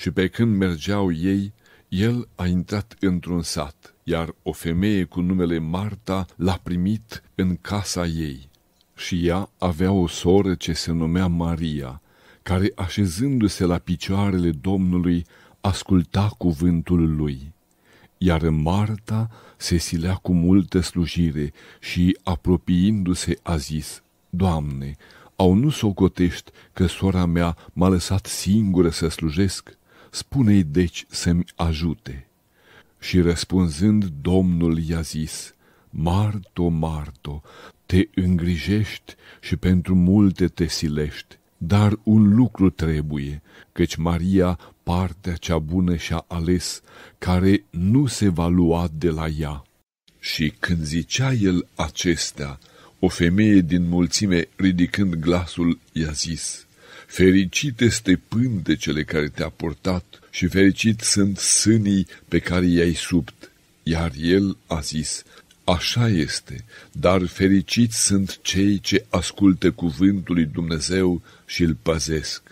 Și pe când mergeau ei, el a intrat într-un sat, iar o femeie cu numele Marta l-a primit în casa ei. Și ea avea o soră ce se numea Maria, care, așezându-se la picioarele Domnului, asculta cuvântul lui. Iar Marta se silea cu multă slujire și, apropiindu-se, a zis, Doamne, au nu socotești că sora mea m-a lăsat singură să slujesc? Spune-i deci să-mi ajute. Și răspunzând, Domnul i-a zis, Marto, Marto, te îngrijești și pentru multe te silești, dar un lucru trebuie, căci Maria partea cea bună și-a ales, care nu se va lua de la ea. Și când zicea el acestea, o femeie din mulțime, ridicând glasul, i-a zis, Fericit este cele care te-a purtat și fericit sunt sânii pe care i-ai subt. Iar el a zis, așa este, dar fericiți sunt cei ce ascultă cuvântul lui Dumnezeu și îl păzesc.